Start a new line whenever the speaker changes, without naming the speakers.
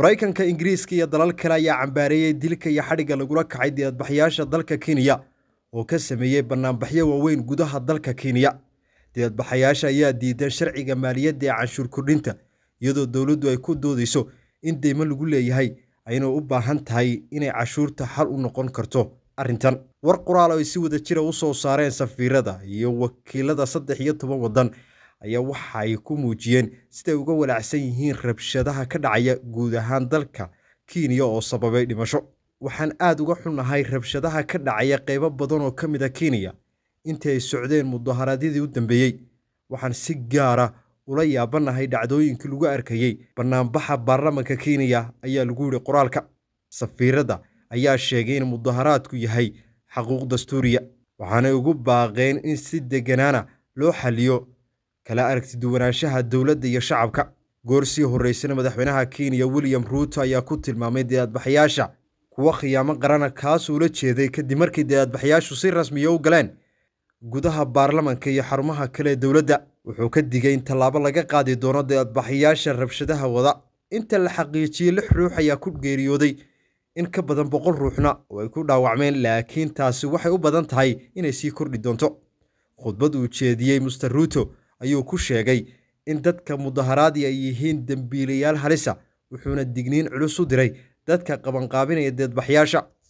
maraykanka ingiriiska iyo dalal kale ayaa cambaareeyey dilka iyo xadhigga lagula kacay diyadbaxyaasha dalka kenya oo ka sameeyey bannaanbaxyo waaweyn gudaha dalka kenya diyadbaxayaasha ayaa diidan sharciga maaliyadda ee canshuur kordhinta iyadoo dowladdu ay ku doodayso in deymo lagu leeyahay ayna u baahan tahay inay cashuurta xal u noqon karto arrintan war qoraal ay si wada jira ah u soo saareen safiirada iyo wakiilada saddex iyo toban waddan ayaa waxa ay ku muujiyeen siday uga walaacsan yihiin rabshadaha ka dhacaya guud ahaan dalka kiinya oo sababay dhimasho waxaan aad uga xunnahay rabshadaha ka dhacaya qaybo badan oo ka mid a kenya intii ay socdeen mudaharaadyadii u dambeeyey waxaan si gaara ula yaabannahay dhacdooyinkii lagu arkayey bannaanbaxa baarlamanka kenya ayaa lagu yidhi qoraalka safiiradda ayaa sheegay in mudaharaadku yahay xaquuq dastuuriya waxaanay ugu baaqeen in si deganaana loo xaliyo kala aragti duwanaanshaha dowladda iyo shacabka goorsii sii horraysana madaxweynaha kenya william ruuto ayaa ku tilmaamay dayaadbaxayaasha kuwa khiyaamo qarana kaasuu la jeeday kadib markii dayaadbaxayaashu si rasmiya ah u galeen gudaha baarlamanka iyo xarumaha kale ee dowladda wuxuu ka digay in tallaabo laga qaadi doono dayaadbaxayaasha rabshadaha wada inta la xaqiijiyey lix ruux ayaa ku geeriyooday in ka badan boqol ruuxna oo ay ku dhaawacmeen laakiin taasi waxay u badan tahay inay sii kordhi doonto khudbad uu jeediyey muster ruuto ayuu ku sheegay in dadka mudaharaadi ay yihiin dembiilayaal halisa wuxuuna digniin culus u diray dadka qabanqaabinaya deedbaxyaasha